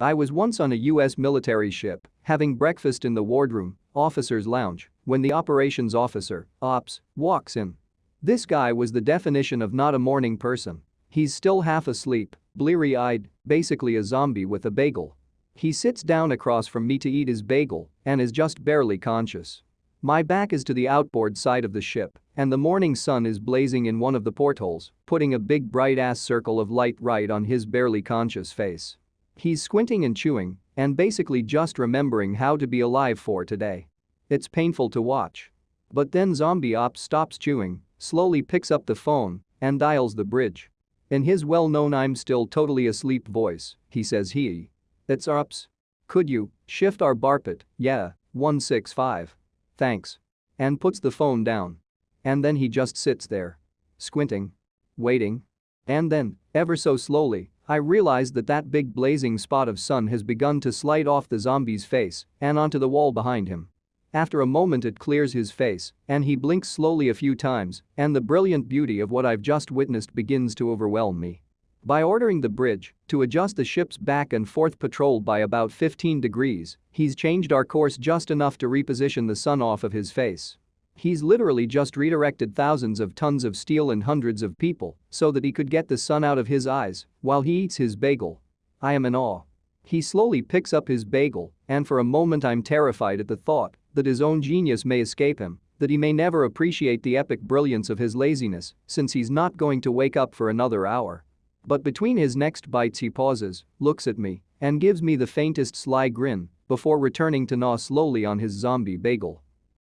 I was once on a U.S. military ship, having breakfast in the wardroom, officer's lounge, when the operations officer, ops, walks in. This guy was the definition of not a morning person. He's still half asleep, bleary-eyed, basically a zombie with a bagel. He sits down across from me to eat his bagel and is just barely conscious. My back is to the outboard side of the ship, and the morning sun is blazing in one of the portholes, putting a big bright-ass circle of light right on his barely conscious face. He's squinting and chewing and basically just remembering how to be alive for today. It's painful to watch. But then Zombie Ops stops chewing, slowly picks up the phone and dials the bridge. In his well-known I'm still totally asleep voice, he says he. It's Ops. Could you shift our barpit, yeah, 165. Thanks. And puts the phone down. And then he just sits there. Squinting. Waiting. And then, ever so slowly, I realized that that big blazing spot of sun has begun to slide off the zombie's face and onto the wall behind him. After a moment it clears his face and he blinks slowly a few times and the brilliant beauty of what I've just witnessed begins to overwhelm me. By ordering the bridge to adjust the ship's back and forth patrol by about 15 degrees, he's changed our course just enough to reposition the sun off of his face. He's literally just redirected thousands of tons of steel and hundreds of people so that he could get the sun out of his eyes while he eats his bagel. I am in awe. He slowly picks up his bagel, and for a moment I'm terrified at the thought that his own genius may escape him, that he may never appreciate the epic brilliance of his laziness since he's not going to wake up for another hour. But between his next bites he pauses, looks at me, and gives me the faintest sly grin before returning to gnaw slowly on his zombie bagel.